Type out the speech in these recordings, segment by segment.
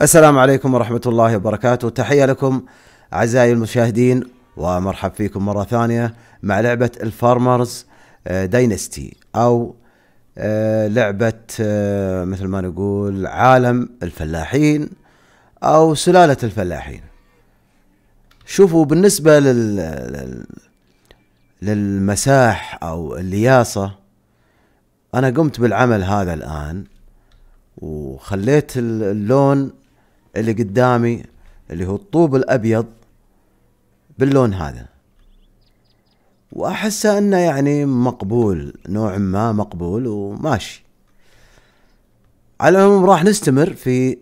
السلام عليكم ورحمة الله وبركاته تحية لكم أعزائي المشاهدين ومرحب فيكم مرة ثانية مع لعبة الفارمرز آه، داينستي أو آه، لعبة آه، مثل ما نقول عالم الفلاحين أو سلالة الفلاحين شوفوا بالنسبة لل للمساح أو اللياصة أنا قمت بالعمل هذا الآن وخليت اللون اللي قدامي اللي هو الطوب الابيض باللون هذا واحسه انه يعني مقبول نوع ما مقبول وماشي على العموم راح نستمر في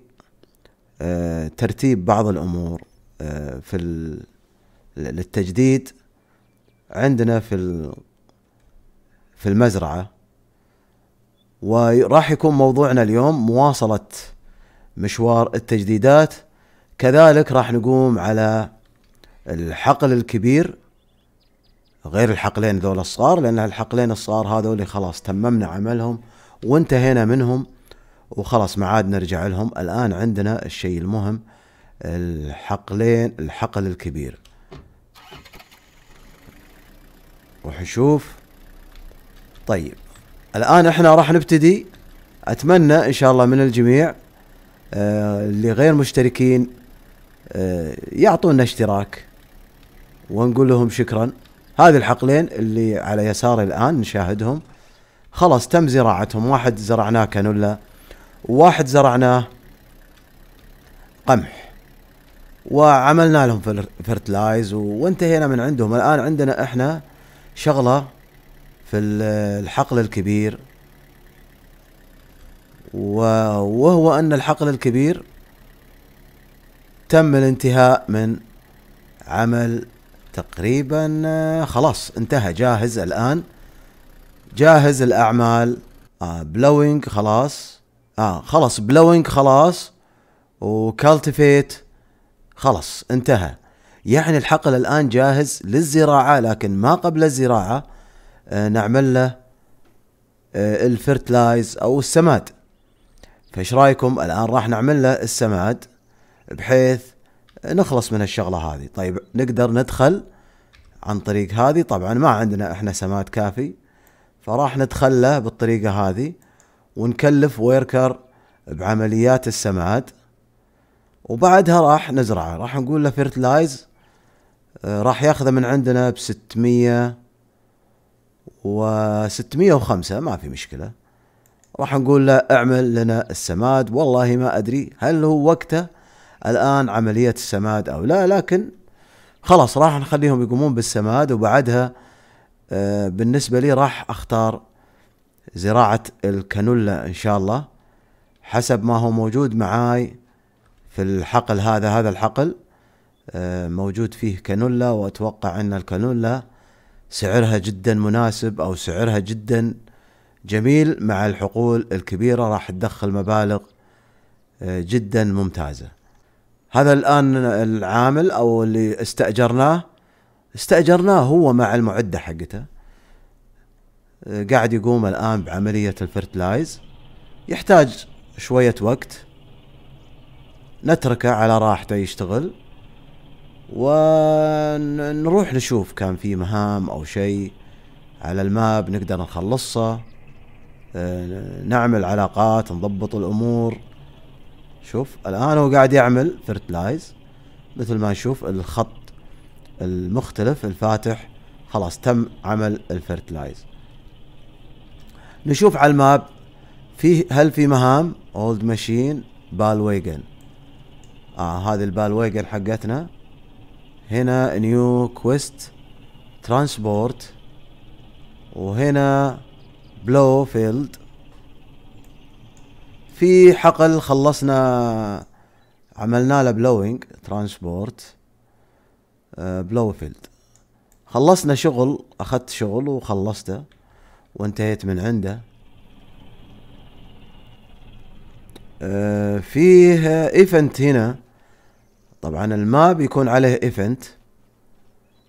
آه، ترتيب بعض الامور آه، في للتجديد عندنا في في المزرعه وراح يكون موضوعنا اليوم مواصله مشوار التجديدات كذلك راح نقوم على الحقل الكبير غير الحقلين ذول الصغار لان الحقلين الصغار هذول خلاص تممنا عملهم وانتهينا منهم وخلاص ما عاد نرجع لهم الان عندنا الشيء المهم الحقلين الحقل الكبير روح نشوف طيب الان احنا راح نبتدي اتمنى ان شاء الله من الجميع آه، اللي غير مشتركين آه، يعطونا اشتراك ونقول لهم شكرا هذه الحقلين اللي على يساري الان نشاهدهم خلاص تم زراعتهم واحد زرعناه كانولا وواحد زرعناه قمح وعملنا لهم فرتلايز وانتهينا من عندهم الان عندنا احنا شغله في الحقل الكبير وهو أن الحقل الكبير تم الانتهاء من عمل تقريبا آه، خلاص انتهى جاهز الآن جاهز الأعمال آه بلوينج خلاص آه خلاص بلوينج خلاص وكالتيفيت خلاص انتهى يعني الحقل الآن جاهز للزراعة لكن ما قبل الزراعة آه نعمل له آه الفرتلايز أو السماد فايش رايكم الان راح نعمل له السماد بحيث نخلص من الشغله هذه طيب نقدر ندخل عن طريق هذه طبعا ما عندنا احنا سماد كافي فراح ندخل له بالطريقه هذه ونكلف ويركر بعمليات السماد وبعدها راح نزرعه راح نقول له فيرتلايز آه، راح ياخذه من عندنا ب 600 و 605 ما في مشكله راح نقول له اعمل لنا السماد والله ما ادري هل هو وقته الان عمليه السماد او لا لكن خلاص راح نخليهم يقومون بالسماد وبعدها آه، بالنسبه لي راح اختار زراعه الكانولا ان شاء الله حسب ما هو موجود معاي في الحقل هذا هذا الحقل آه، موجود فيه كانولا واتوقع ان الكانولا سعرها جدا مناسب او سعرها جدا جميل مع الحقول الكبيره راح تدخل مبالغ آه، جدا ممتازه هذا الان العامل او اللي استاجرناه استاجرناه هو مع المعده حقته آه، قاعد يقوم الان بعمليه الفرتلايز يحتاج شويه وقت نتركه على راحته يشتغل ونروح نشوف كان في مهام او شيء على الماب نقدر نخلصه آه، نعمل علاقات نضبط الامور شوف الان هو قاعد يعمل فيرتلايز مثل ما نشوف الخط المختلف الفاتح خلاص تم عمل الفيرتلايز نشوف على الماب فيه هل في مهام اولد ماشين بالويجن آه هذه البالويجن حقتنا هنا نيو كويست ترانسبورت وهنا بلوفيلد في حقل خلصنا عملنا له بلوينج ترانسبورت آه، بلوفيلد خلصنا شغل اخذت شغل وخلصته وانتهيت من عنده آه، فيه ايفنت هنا طبعا الماب يكون عليه ايفنت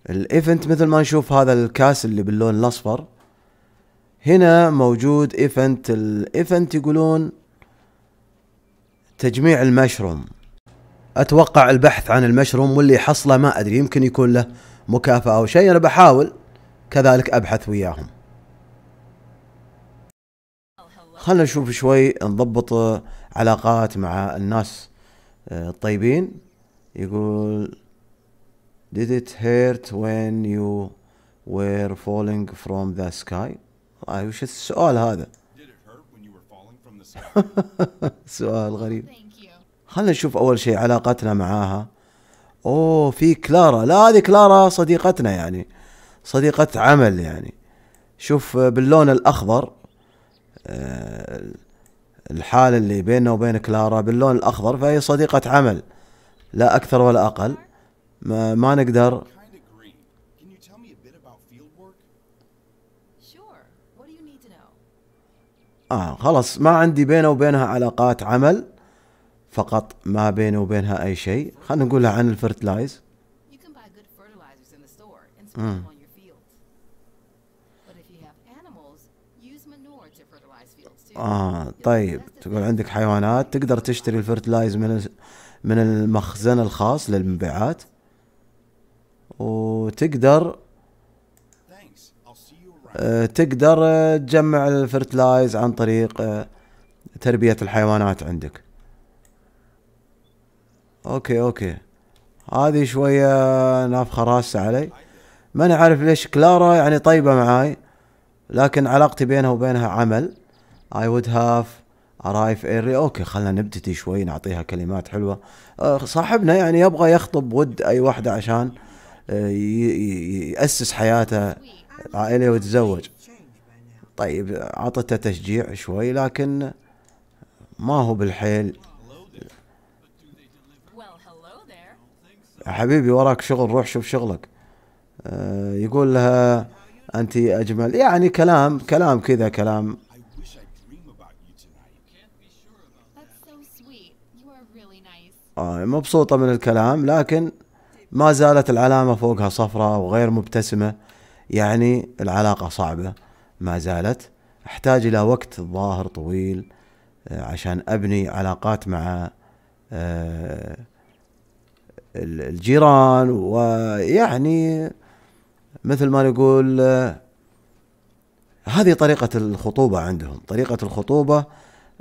الايفنت مثل ما نشوف هذا الكاس اللي باللون الاصفر هنا موجود ايفنت الايفنت يقولون تجميع المشروم اتوقع البحث عن المشروم واللي حصله ما ادري يمكن يكون له مكافأة او شيء انا بحاول كذلك ابحث وياهم خلنا نشوف شوي نضبط علاقات مع الناس آه، الطيبين يقول Did it hurt when you were falling from the sky؟ وش السؤال هذا سؤال غريب خلنا نشوف اول شيء علاقتنا معاها اوه في كلارا لا هذه كلارا صديقتنا يعني صديقة عمل يعني شوف باللون الاخضر آه، الحالة اللي بيننا وبين كلارا باللون الاخضر فهي صديقة عمل لا اكثر ولا اقل ما, ما نقدر آه خلاص ما عندي بينه وبينها علاقات عمل فقط ما بينه وبينها أي شيء خلينا نقولها عن الفرتلايز آه طيب تقول عندك حيوانات تقدر تشتري الفرتلايز من من المخزن الخاص للمبيعات وتقدر آه، تقدر آه، تجمع الفرتلايز عن طريق آه، تربية الحيوانات عندك اوكي اوكي هذه شوية نافخة راسة علي ما انا عارف ليش كلارا يعني طيبة معاي لكن علاقتي بينها وبينها عمل I would have arrived early اوكي خلنا نبتدي شوي نعطيها كلمات حلوة صاحبنا يعني يبغى يخطب ود اي واحدة عشان يأسس حياته العائلة وتزوج طيب عطته تشجيع شوي لكن ما هو بالحيل حبيبي وراك شغل روح شوف شغلك آه، يقول لها انت اجمل يعني كلام كلام كذا كلام آه، مبسوطة من الكلام لكن ما زالت العلامة فوقها صفراء وغير مبتسمة يعني العلاقة صعبة ما زالت أحتاج إلى وقت ظاهر طويل آه، عشان أبني علاقات مع آه، الجيران ويعني مثل ما نقول آه، هذه طريقة الخطوبة عندهم طريقة الخطوبة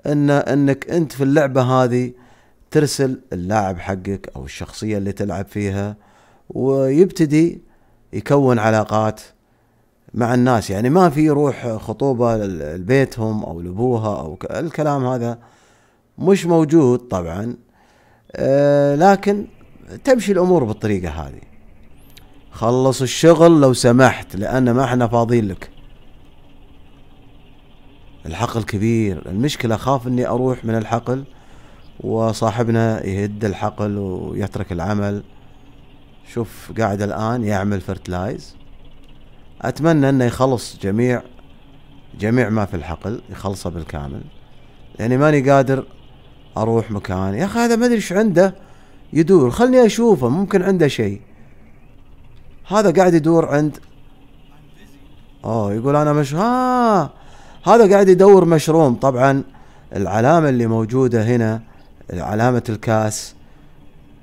إن إنك أنت في اللعبة هذه ترسل اللاعب حقك أو الشخصية اللي تلعب فيها ويبتدي يكون علاقات مع الناس يعني ما في روح خطوبة لبيتهم أو لأبوها أو الكلام هذا مش موجود طبعا آه، لكن تمشي الأمور بالطريقة هذه خلص الشغل لو سمحت لأن ما احنا فاضيين لك الحقل كبير المشكلة أخاف أني أروح من الحقل وصاحبنا يهد الحقل ويترك العمل شوف قاعد الآن يعمل فرتلايز اتمنى انه يخلص جميع جميع ما في الحقل يخلصه بالكامل يعني ماني قادر اروح مكان يا اخي هذا ما ادري ايش عنده يدور خلني اشوفه ممكن عنده شيء هذا قاعد يدور عند اوه يقول انا مش ها هذا قاعد يدور مشروم طبعا العلامة اللي موجودة هنا علامة الكاس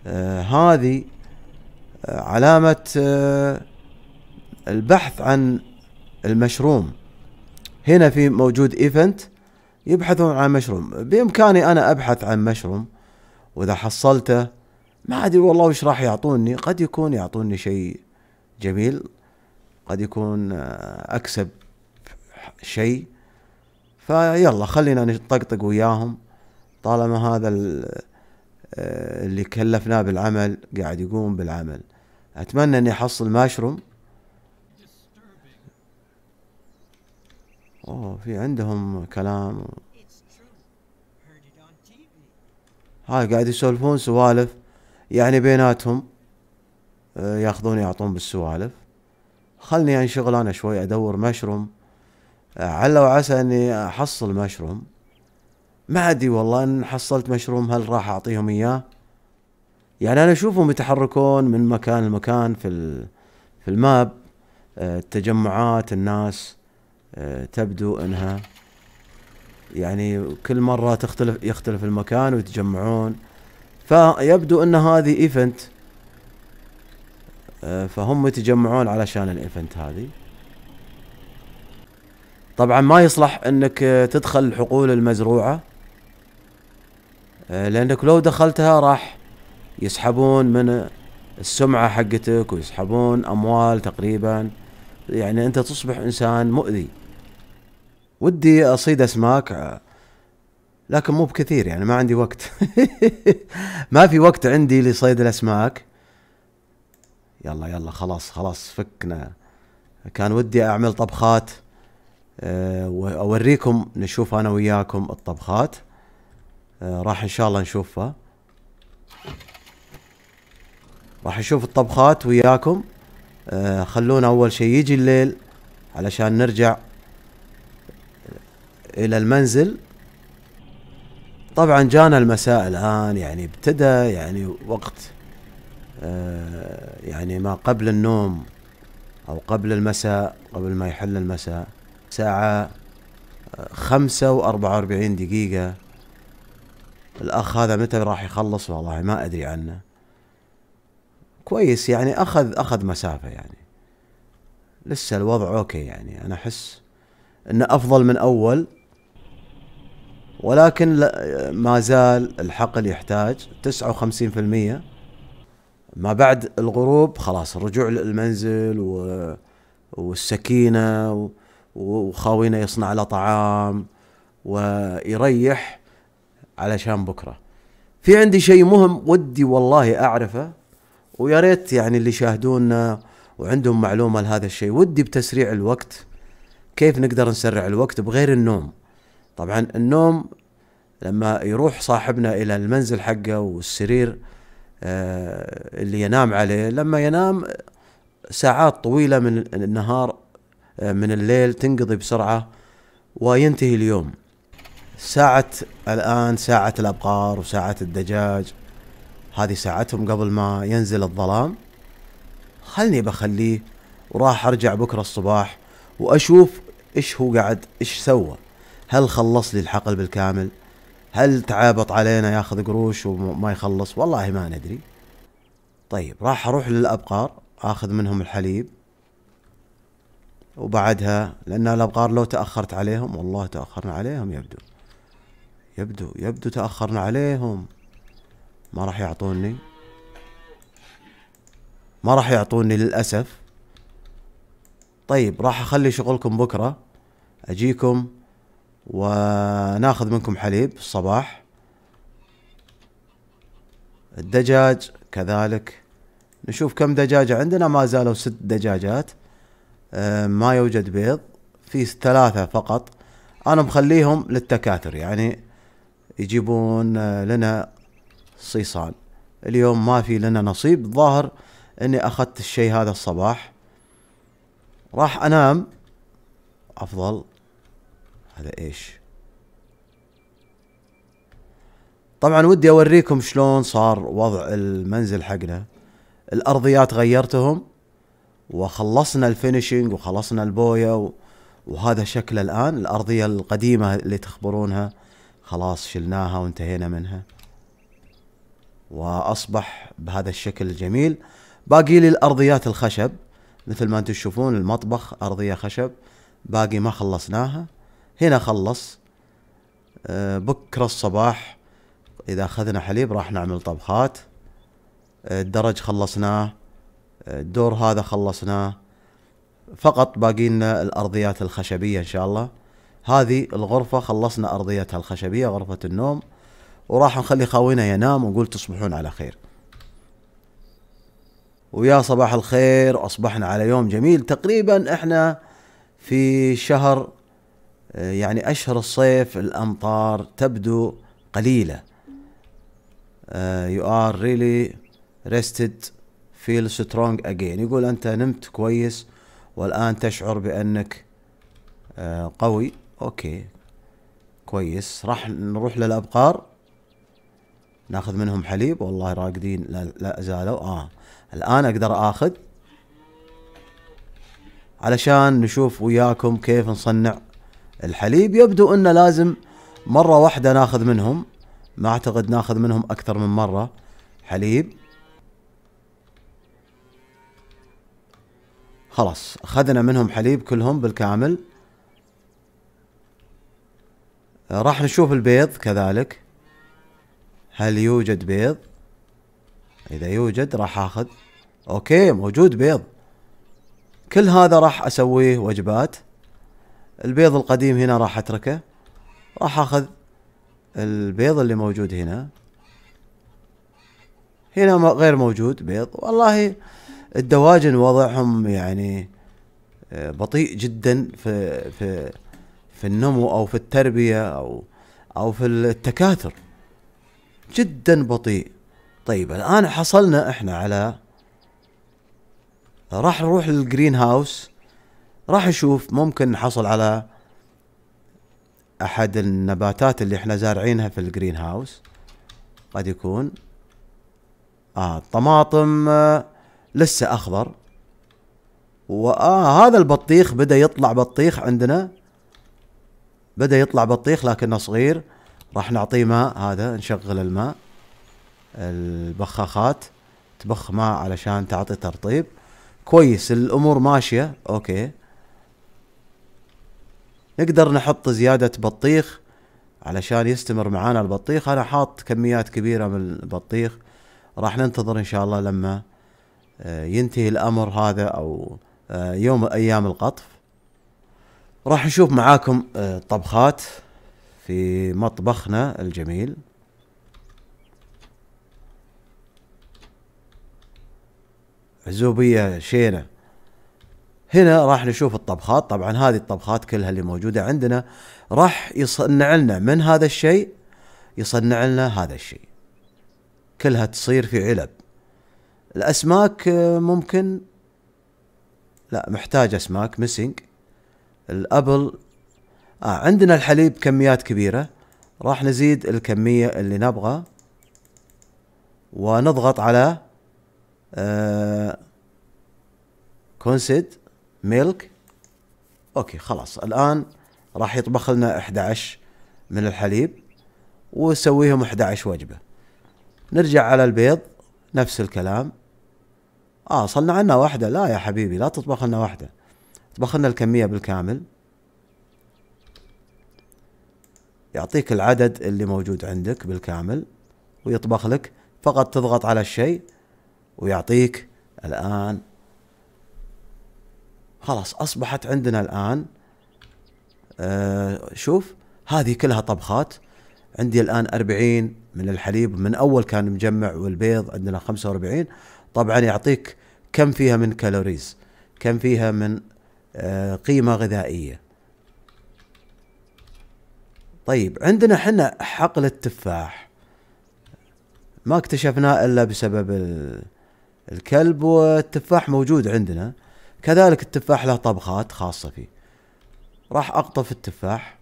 آه هذه آه، علامة آه البحث عن المشروم هنا في موجود ايفنت يبحثون عن مشروم بامكاني انا ابحث عن مشروم واذا حصلته ما ادري والله وش راح يعطوني قد يكون يعطوني شيء جميل قد يكون آه، اكسب شيء فيلا خلينا نطقطق وياهم طالما هذا آه، اللي كلفناه بالعمل قاعد يقوم بالعمل اتمنى اني احصل مشروم اوه في عندهم كلام هاي قاعد يسولفون سوالف يعني بيناتهم آه، ياخذون يعطون بالسوالف خلني انشغل انا شوي ادور مشروم آه، عل وعسى اني احصل مشروم ما ادري والله ان حصلت مشروم هل راح اعطيهم اياه يعني انا اشوفهم يتحركون من مكان لمكان في في الماب آه، التجمعات الناس تبدو انها يعني كل مرة تختلف يختلف المكان ويتجمعون فيبدو ان هذه ايفنت آه، فهم يتجمعون علشان الايفنت هذه طبعا ما يصلح انك آه، تدخل الحقول المزروعة آه، لانك لو دخلتها راح يسحبون من السمعة حقتك ويسحبون اموال تقريبا يعني انت تصبح انسان مؤذي ودي اصيد اسماك آه، لكن مو بكثير يعني ما عندي وقت ما في وقت عندي لصيد الاسماك يلا يلا خلاص خلاص فكنا كان ودي اعمل طبخات اوريكم آه، واوريكم نشوف انا وياكم الطبخات آه، راح ان شاء الله نشوفها راح نشوف الطبخات وياكم خلونا اول شيء يجي الليل علشان نرجع الى المنزل طبعا جانا المساء الان يعني ابتدى يعني وقت آه، يعني ما قبل النوم او قبل المساء قبل ما يحل المساء ساعة آه، خمسة وأربعة وأربعين دقيقة الأخ هذا متى راح يخلص والله ما أدري عنه كويس يعني أخذ أخذ مسافة يعني لسه الوضع أوكي يعني أنا أحس إنه أفضل من أول ولكن ما زال الحقل يحتاج 59% ما بعد الغروب خلاص الرجوع للمنزل و... والسكينة و... وخاوينا يصنع له طعام ويريح علشان بكرة في عندي شيء مهم ودي والله أعرفه ويا ريت يعني اللي يشاهدونا وعندهم معلومة لهذا الشيء ودي بتسريع الوقت كيف نقدر نسرع الوقت بغير النوم طبعا النوم لما يروح صاحبنا الى المنزل حقه والسرير آه، اللي ينام عليه لما ينام ساعات طويله من النهار آه، من الليل تنقضي بسرعه وينتهي اليوم ساعة الآن ساعة الأبقار وساعة الدجاج هذه ساعتهم قبل ما ينزل الظلام خلني بخليه وراح أرجع بكرة الصباح وأشوف إيش هو قاعد إيش سوى هل خلص لي الحقل بالكامل هل تعابط علينا ياخذ قروش وما يخلص والله ما ندري طيب راح اروح للابقار اخذ منهم الحليب وبعدها لان الابقار لو تاخرت عليهم والله تاخرنا عليهم يبدو يبدو يبدو تاخرنا عليهم ما راح يعطوني ما راح يعطوني للاسف طيب راح اخلي شغلكم بكره اجيكم وناخذ منكم حليب الصباح الدجاج كذلك نشوف كم دجاجة عندنا ما زالوا ست دجاجات آه، ما يوجد بيض في ثلاثة فقط أنا مخليهم للتكاثر يعني يجيبون آه، لنا صيصان اليوم ما في لنا نصيب ظاهر اني اخذت الشيء هذا الصباح راح انام افضل هذا ايش طبعا ودي اوريكم شلون صار وضع المنزل حقنا الارضيات غيرتهم وخلصنا الفينيشينج وخلصنا البويه وهذا شكله الان الارضيه القديمه اللي تخبرونها خلاص شلناها وانتهينا منها واصبح بهذا الشكل الجميل باقي لي الارضيات الخشب مثل ما انتم تشوفون المطبخ ارضيه خشب باقي ما خلصناها هنا خلص آه، بكرة الصباح إذا أخذنا حليب راح نعمل طبخات آه، الدرج خلصناه آه، الدور هذا خلصناه فقط باقي لنا الأرضيات الخشبية إن شاء الله هذه الغرفة خلصنا أرضيتها الخشبية غرفة النوم وراح نخلي خاوينا ينام ونقول تصبحون على خير ويا صباح الخير أصبحنا على يوم جميل تقريبا إحنا في شهر آه، يعني أشهر الصيف الأمطار تبدو قليلة آه، You are really rested feel strong again يقول أنت نمت كويس والآن تشعر بأنك آه، قوي أوكي كويس راح نروح للأبقار ناخذ منهم حليب والله راقدين لا, لا زالوا آه الآن أقدر آخذ علشان نشوف وياكم كيف نصنع الحليب يبدو انه لازم مرة واحدة ناخذ منهم ما اعتقد ناخذ منهم اكثر من مرة حليب خلاص اخذنا منهم حليب كلهم بالكامل راح نشوف البيض كذلك هل يوجد بيض اذا يوجد راح اخذ اوكي موجود بيض كل هذا راح اسويه وجبات البيض القديم هنا راح اتركه راح اخذ البيض اللي موجود هنا هنا غير موجود بيض والله الدواجن وضعهم يعني آه، بطيء جدا في في في النمو او في التربيه او او في التكاثر جدا بطيء طيب الان حصلنا احنا على راح نروح للجرين هاوس راح اشوف ممكن نحصل على احد النباتات اللي احنا زارعينها في الجرين هاوس قد يكون اه طماطم آه لسه اخضر وآه هذا البطيخ بدا يطلع بطيخ عندنا بدا يطلع بطيخ لكنه صغير راح نعطيه ماء هذا نشغل الماء البخاخات تبخ ماء علشان تعطي ترطيب كويس الامور ماشيه اوكي نقدر نحط زيادة بطيخ علشان يستمر معانا البطيخ انا حاط كميات كبيرة من البطيخ راح ننتظر ان شاء الله لما آه، ينتهي الامر هذا او آه، يوم ايام القطف راح نشوف معاكم آه، طبخات في مطبخنا الجميل عزوبية شينة هنا راح نشوف الطبخات طبعا هذه الطبخات كلها اللي موجودة عندنا راح يصنع لنا من هذا الشيء يصنع لنا هذا الشيء كلها تصير في علب الأسماك آه، ممكن لا محتاج أسماك ميسنج الأبل آه عندنا الحليب كميات كبيرة راح نزيد الكمية اللي نبغى ونضغط على آه كونسيد ميلك اوكي خلاص الان راح يطبخ لنا 11 من الحليب وسويهم 11 وجبه نرجع على البيض نفس الكلام اه صنع لنا واحده لا يا حبيبي لا تطبخ لنا واحده طبخ لنا الكميه بالكامل يعطيك العدد اللي موجود عندك بالكامل ويطبخ لك فقط تضغط على الشيء ويعطيك الآن خلاص اصبحت عندنا الان آه شوف هذه كلها طبخات عندي الان 40 من الحليب من اول كان مجمع والبيض عندنا 45 طبعا يعطيك كم فيها من كالوريز كم فيها من آه قيمه غذائيه طيب عندنا حنا حقل التفاح ما اكتشفناه الا بسبب الكلب والتفاح موجود عندنا كذلك التفاح له طبخات خاصة فيه راح أقطف التفاح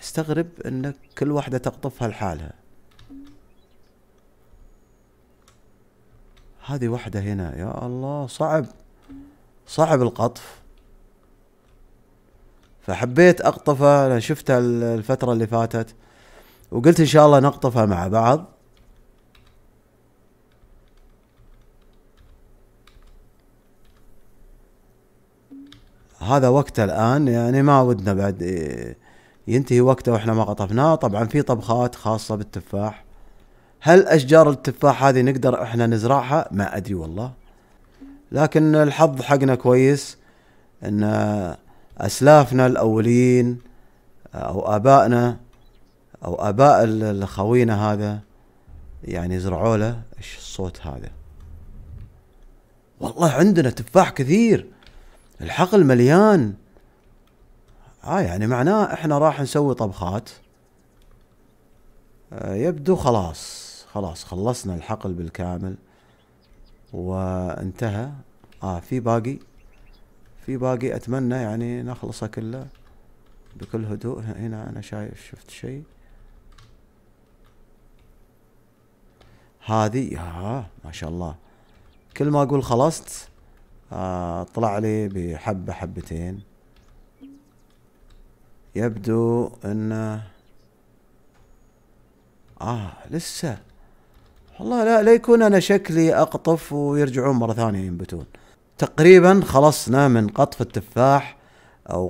استغرب ان كل واحدة تقطفها لحالها هذه واحدة هنا يا الله صعب صعب القطف فحبيت أقطفها انا شفتها الفترة اللي فاتت وقلت ان شاء الله نقطفها مع بعض هذا وقته الان يعني ما ودنا بعد إيه، ينتهي وقته واحنا ما قطفناه طبعا في طبخات خاصه بالتفاح هل اشجار التفاح هذه نقدر احنا نزرعها ما ادري والله لكن الحظ حقنا كويس ان اسلافنا الاولين او ابائنا او اباء الخوينا هذا يعني زرعوا له ايش الصوت هذا والله عندنا تفاح كثير الحقل مليان اه يعني معناه احنا راح نسوي طبخات آه يبدو خلاص خلاص خلصنا الحقل بالكامل وانتهى اه في باقي في باقي اتمنى يعني نخلصه كله بكل هدوء هنا انا شايف شفت شيء هذه ها آه، ما شاء الله كل ما اقول خلصت آه، طلع لي بحبة حبتين يبدو أن اه لسه والله لا لا يكون انا شكلي اقطف ويرجعون مره ثانيه ينبتون تقريبا خلصنا من قطف التفاح او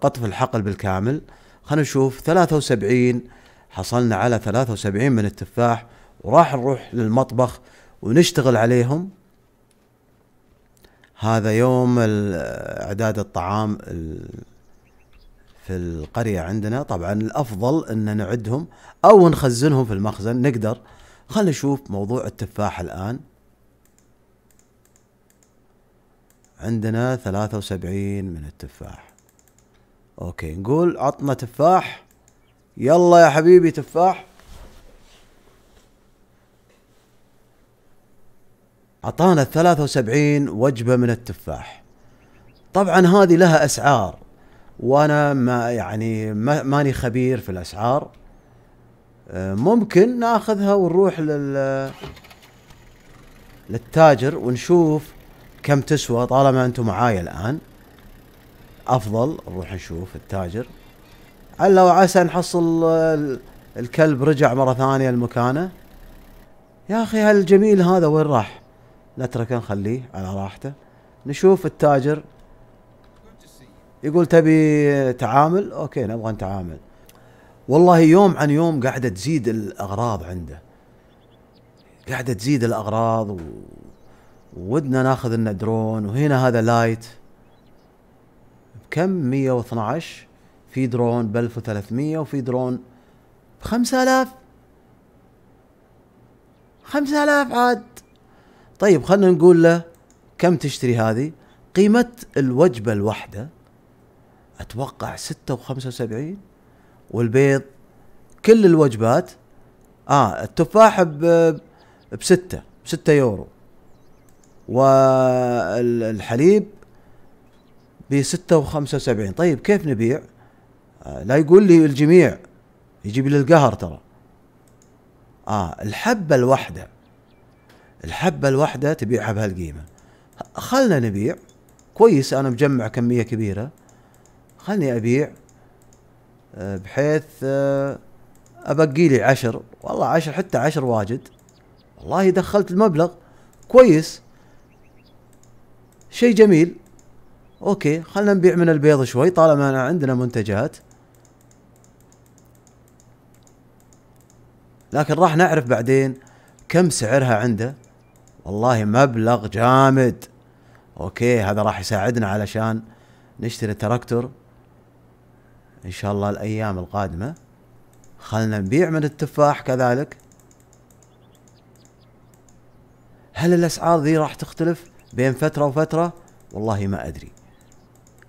قطف الحقل بالكامل خلينا نشوف 73 حصلنا على 73 من التفاح وراح نروح للمطبخ ونشتغل عليهم هذا يوم اعداد الطعام في القريه عندنا طبعا الافضل ان نعدهم او نخزنهم في المخزن نقدر خلينا نشوف موضوع التفاح الان عندنا ثلاثة وسبعين من التفاح اوكي نقول عطنا تفاح يلا يا حبيبي تفاح أعطانا 73 وجبة من التفاح طبعا هذه لها أسعار وأنا ما يعني ما ماني خبير في الأسعار آه، ممكن ناخذها ونروح لل للتاجر ونشوف كم تسوى طالما انتم معايا الان افضل نروح نشوف التاجر الا وعسى نحصل آه، الكلب رجع مره ثانيه لمكانه يا اخي هالجميل هذا وين راح نتركه نخليه على راحته نشوف التاجر يقول تبي تعامل اوكي نبغى نتعامل والله يوم عن يوم قاعده تزيد الاغراض عنده قاعده تزيد الاغراض و... ودنا ناخذ لنا درون وهنا هذا لايت بكم 112 في درون ب 1300 وفي درون ب 5000 5000 عاد طيب خلنا نقول له كم تشتري هذه قيمة الوجبة الواحدة أتوقع ستة وخمسة وسبعين والبيض كل الوجبات آه التفاح بستة بستة يورو والحليب بستة وخمسة وسبعين طيب كيف نبيع آه، لا يقول لي الجميع يجيب لي القهر ترى آه الحبة الواحدة الحبه الواحده تبيعها بهالقيمه خلنا نبيع كويس انا مجمع كميه كبيره خلني ابيع آه، بحيث آه، ابقي لي عشر والله عشر حتى عشر واجد والله دخلت المبلغ كويس شيء جميل اوكي خلنا نبيع من البيض شوي طالما أنا عندنا منتجات لكن راح نعرف بعدين كم سعرها عنده والله مبلغ جامد اوكي هذا راح يساعدنا علشان نشتري تراكتور ان شاء الله الايام القادمه خلنا نبيع من التفاح كذلك هل الاسعار ذي راح تختلف بين فتره وفتره والله ما ادري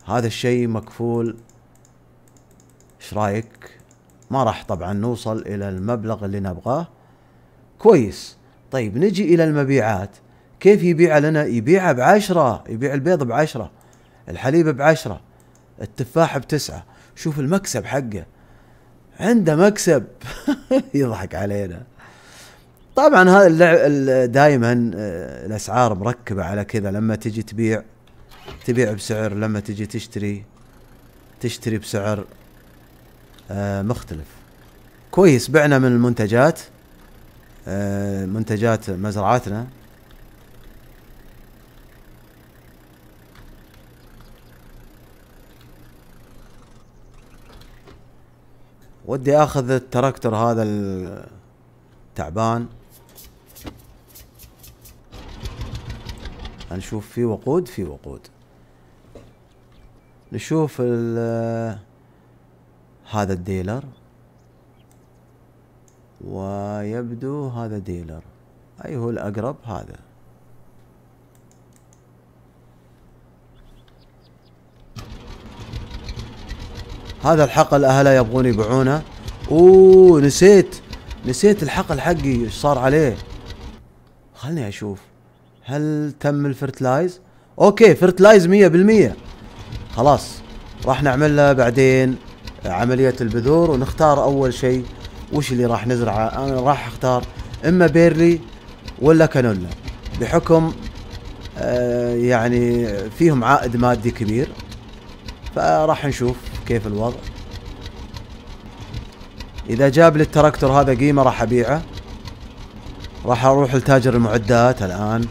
هذا الشيء مكفول ايش رايك ما راح طبعا نوصل الى المبلغ اللي نبغاه كويس طيب نجي الى المبيعات كيف يبيع لنا يبيعه بعشرة يبيع البيض بعشرة الحليب بعشرة التفاح بتسعة شوف المكسب حقه عنده مكسب يضحك علينا طبعا هذا اللعب دائما آه، الاسعار مركبه على كذا لما تجي تبيع تبيع بسعر لما تجي تشتري تشتري بسعر آه، مختلف كويس بعنا من المنتجات آه، منتجات مزرعتنا ودي اخذ التراكتور هذا التعبان نشوف في وقود في وقود نشوف هذا الديلر ويبدو هذا ديلر أي هو الأقرب هذا هذا الحقل أهله يبغون يبيعونه أوه نسيت نسيت الحقل حقي ايش صار عليه خلني أشوف هل تم الفرتلايز أوكي فرتلايز مية بالمية خلاص راح نعمل له بعدين عملية البذور ونختار أول شيء وش اللي راح نزرعه انا راح اختار اما بيرلي ولا كانولا بحكم آه، يعني فيهم عائد مادي كبير فراح نشوف كيف الوضع اذا جاب لي التراكتور هذا قيمه راح ابيعه راح اروح لتاجر المعدات الان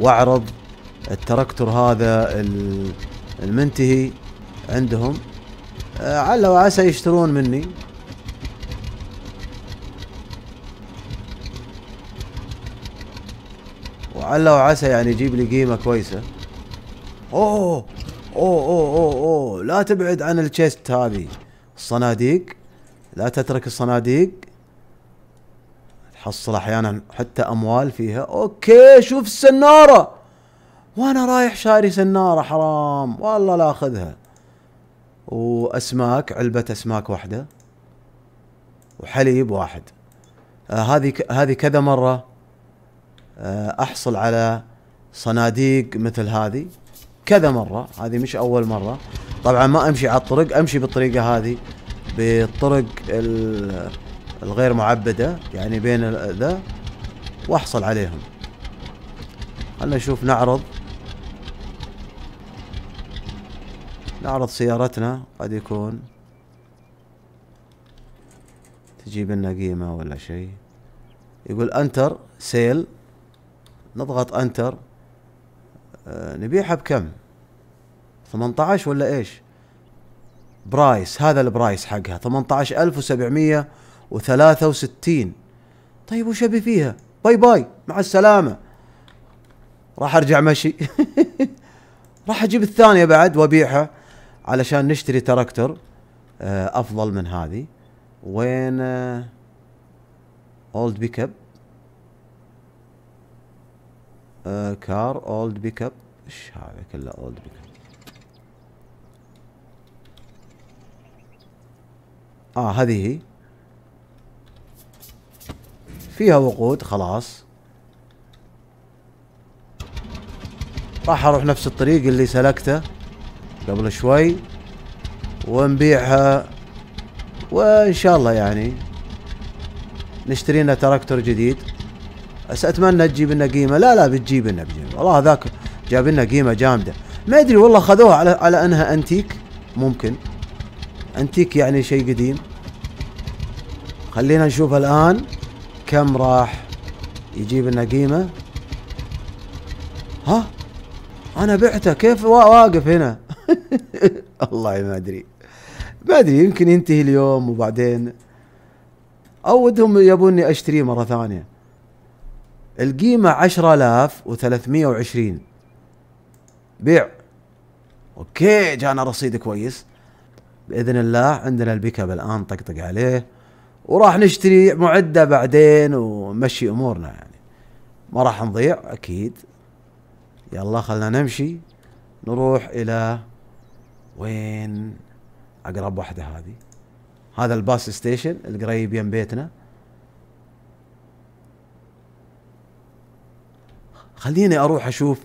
واعرض التراكتور هذا المنتهي عندهم آه، على وعسى يشترون مني لعل وعسى يعني يجيب لي قيمه كويسه اوه اوه اوه اوه, أوه. لا تبعد عن الشيست هذه الصناديق لا تترك الصناديق تحصل احيانا حتى اموال فيها اوكي شوف السناره وانا رايح شاري سناره حرام والله لا اخذها واسماك علبه اسماك واحده وحليب واحد آه هذه هذه كذا مره آه، احصل على صناديق مثل هذه كذا مره هذه مش اول مره طبعا ما امشي على الطرق امشي بالطريقه هذه بالطرق الغير معبده يعني بين ذا واحصل عليهم خلنا نشوف نعرض نعرض سيارتنا قد يكون تجيب لنا قيمه ولا شيء يقول انتر سيل نضغط انتر نبيعها بكم 18 ولا ايش برايس هذا البرايس حقها 18763 طيب وش ابي فيها باي باي مع السلامه راح ارجع مشي راح اجيب الثانيه بعد وابيعها علشان نشتري تراكتر آه، افضل من هذه وين اولد بيك اب آه، كار اولد بيك اب ايش هذا كله اولد بيك اب اه هذه هي فيها وقود خلاص راح اروح نفس الطريق اللي سلكته قبل شوي ونبيعها وان شاء الله يعني نشتري لنا تراكتور جديد بس اتمنى تجيب لنا قيمه لا لا بتجيب لنا بتجيب والله ذاك جاب لنا قيمه جامده ما ادري والله خذوها على على انها انتيك ممكن انتيك يعني شيء قديم خلينا نشوف الان كم راح يجيب لنا قيمه ها انا بعته كيف واقف هنا والله ما ادري ما ادري يمكن ينتهي اليوم وبعدين او ودهم يبوني اشتريه مره ثانيه القيمة 10320 بيع اوكي جانا رصيد كويس باذن الله عندنا البيك اب الان طقطق عليه وراح نشتري معده بعدين ونمشي امورنا يعني ما راح نضيع اكيد يلا خلنا نمشي نروح الى وين اقرب واحده هذه هذا الباس ستيشن القريب يم بيتنا خليني اروح اشوف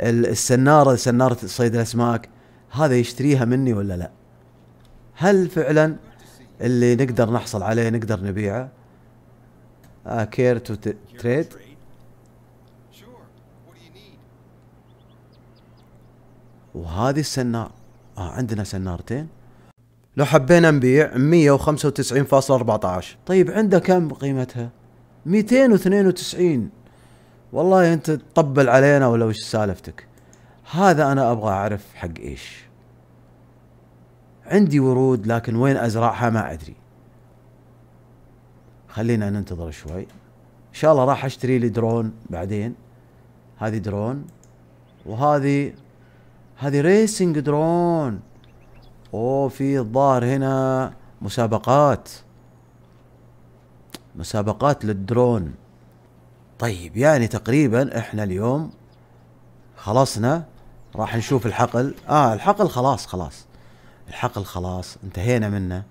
السناره سناره صيد الاسماك هذا يشتريها مني ولا لا هل فعلا اللي نقدر نحصل عليه نقدر نبيعه آه كير تو تريد وهذه السنار آه عندنا سنارتين لو حبينا نبيع 195.14 طيب عنده كم قيمتها 292 والله انت تطبل علينا ولا وش سالفتك هذا انا ابغى اعرف حق ايش عندي ورود لكن وين ازرعها ما ادري خلينا ننتظر شوي ان شاء الله راح اشتري لي درون بعدين هذه درون وهذه هذه ريسنج درون اوه في الظاهر هنا مسابقات مسابقات للدرون طيب يعني تقريبا احنا اليوم خلصنا راح نشوف الحقل اه الحقل خلاص خلاص الحقل خلاص انتهينا منه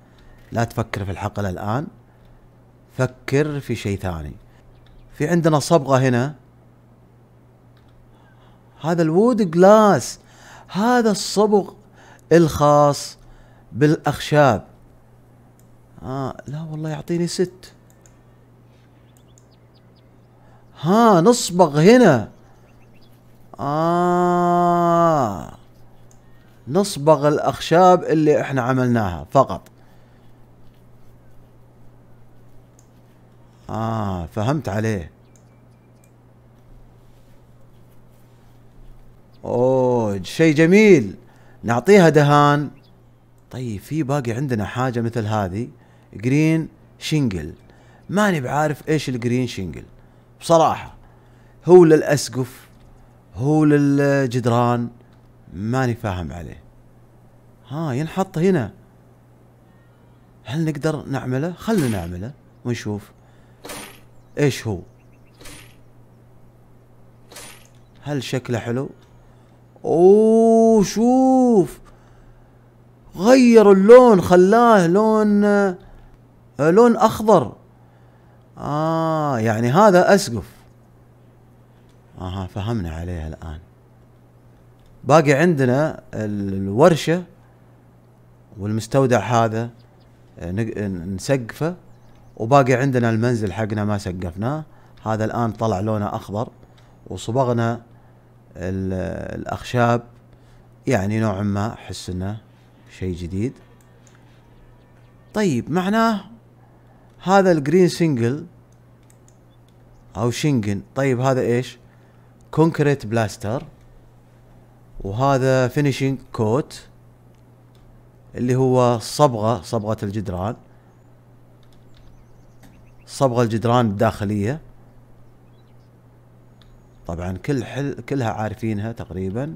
لا تفكر في الحقل الان فكر في شيء ثاني في عندنا صبغه هنا هذا الوود جلاس هذا الصبغ الخاص بالاخشاب آه لا والله يعطيني ست ها نصبغ هنا آه نصبغ الأخشاب اللي احنا عملناها فقط آه فهمت عليه اوه شيء جميل نعطيها دهان طيب في باقي عندنا حاجة مثل هذه جرين شينجل ماني بعارف ايش الجرين شينجل بصراحه هو للاسقف هو للجدران ماني فاهم عليه ها ينحط هنا هل نقدر نعمله خلنا نعمله ونشوف ايش هو هل شكله حلو اوه شوف غير اللون خلاه لون لون اخضر اه يعني هذا اسقف اها فهمنا عليها الان باقي عندنا الورشه والمستودع هذا آه، نسقفه وباقي عندنا المنزل حقنا ما سقفناه هذا الان طلع لونه اخضر وصبغنا الاخشاب يعني نوعا ما احس انه شيء جديد طيب معناه هذا الجرين سنجل او شنجن طيب هذا ايش كونكريت بلاستر وهذا فينيشنج كوت اللي هو صبغة صبغة الجدران صبغة الجدران الداخلية طبعا كل حل كلها عارفينها تقريبا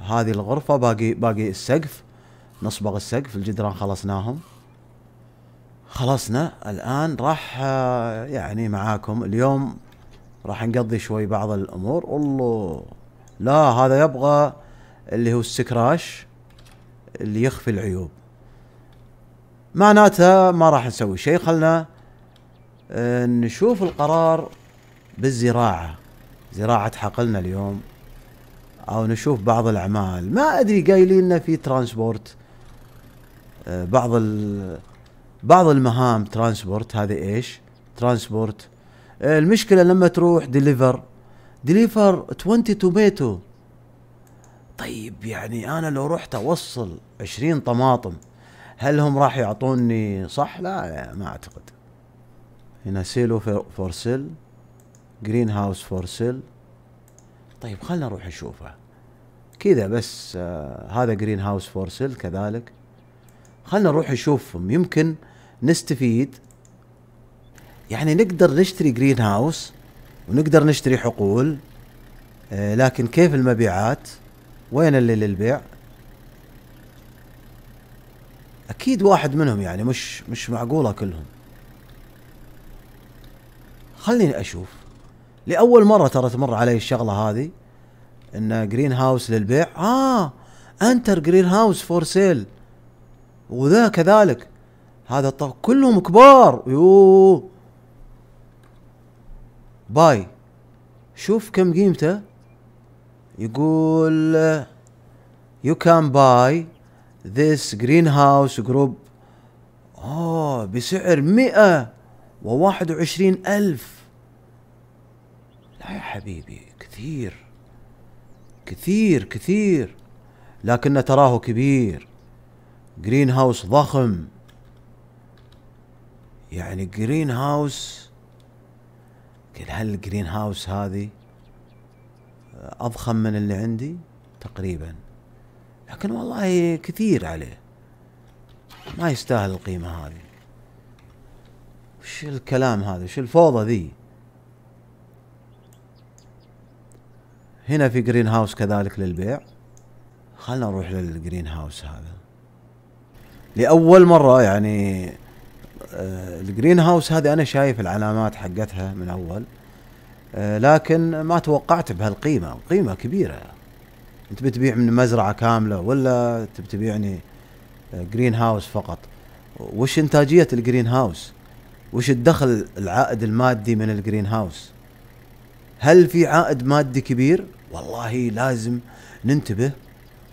هذه الغرفة باقي باقي السقف نصبغ السقف الجدران خلصناهم خلصنا الان راح آه، يعني معاكم اليوم راح نقضي شوي بعض الامور الله لا هذا يبغى اللي هو السكراش اللي يخفي العيوب معناتها ما راح نسوي شيء خلنا آه، نشوف القرار بالزراعة زراعة حقلنا اليوم او نشوف بعض الاعمال ما ادري قايلين لنا في ترانسبورت آه، بعض بعض المهام ترانسبورت هذه ايش؟ ترانسبورت المشكله لما تروح ديليفر ديليفر 20 توميتو طيب يعني انا لو رحت اوصل 20 طماطم هل هم راح يعطوني صح؟ لا, لا ما اعتقد هنا سيلو فور سيل جرين هاوس فور سيل طيب خلنا نروح نشوفها كذا بس آه هذا جرين هاوس فور سيل كذلك خلنا نروح نشوفهم يمكن نستفيد يعني نقدر نشتري جرين هاوس ونقدر نشتري حقول آه، لكن كيف المبيعات وين اللي للبيع اكيد واحد منهم يعني مش مش معقوله كلهم خليني اشوف لاول مره ترى تمر علي الشغله هذه ان جرين هاوس للبيع اه انتر جرين هاوس فور سيل وذا كذلك هذا الطاقم كلهم كبار يوه باي شوف كم قيمته يقول يو كان باي ذيس جرين هاوس جروب آه بسعر مئة وواحد وعشرين ألف لا يا حبيبي كثير كثير كثير لكن تراه كبير جرين هاوس ضخم يعني جرين هاوس قال هل الجرين هاوس هذه اضخم من اللي عندي تقريبا لكن والله كثير عليه ما يستاهل القيمة هذه وش الكلام هذا وش الفوضى ذي هنا في جرين هاوس كذلك للبيع خلنا نروح للجرين هاوس هذا لأول مرة يعني آه، الجرين هاوس هذه انا شايف العلامات حقتها من اول آه، لكن ما توقعت بهالقيمه قيمه كبيره انت بتبيع من مزرعه كامله ولا تبيعني جرين آه، هاوس فقط وش انتاجيه الجرين هاوس وش الدخل العائد المادي من الجرين هاوس هل في عائد مادي كبير والله لازم ننتبه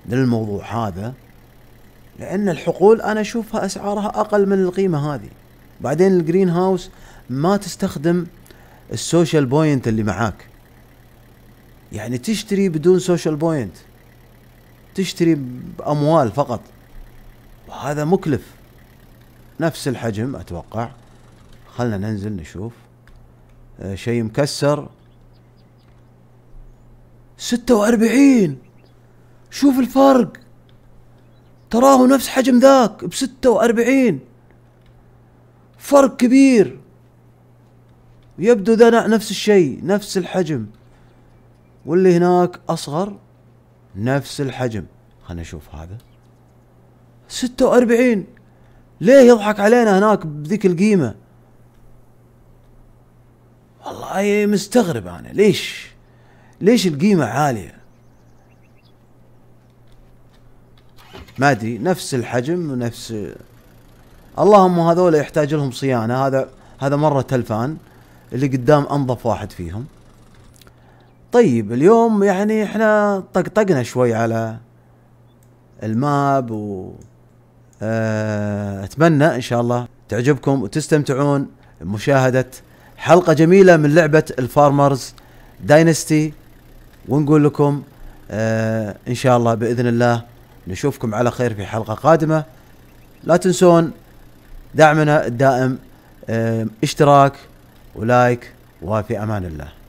للموضوع هذا لان الحقول انا اشوفها اسعارها اقل من القيمه هذه بعدين الجرين هاوس ما تستخدم السوشيال بوينت اللي معاك يعني تشتري بدون سوشيال بوينت تشتري باموال فقط وهذا مكلف نفس الحجم اتوقع خلنا ننزل نشوف آه شيء مكسر ستة وأربعين شوف الفرق تراه نفس حجم ذاك بستة وأربعين فرق كبير يبدو ذا نفس الشيء نفس الحجم واللي هناك اصغر نفس الحجم خلنا نشوف هذا ستة واربعين ليه يضحك علينا هناك بذيك القيمة والله مستغرب انا ليش ليش القيمة عالية ما ادري نفس الحجم ونفس اللهم هذول يحتاج لهم صيانه هذا هذا مره تلفان اللي قدام انظف واحد فيهم طيب اليوم يعني احنا طقطقنا شوي على الماب و آه، اتمنى ان شاء الله تعجبكم وتستمتعون بمشاهده حلقه جميله من لعبه الفارمرز داينستي ونقول لكم آه، ان شاء الله باذن الله نشوفكم على خير في حلقه قادمه لا تنسون دعمنا الدائم اشتراك ولايك وفي امان الله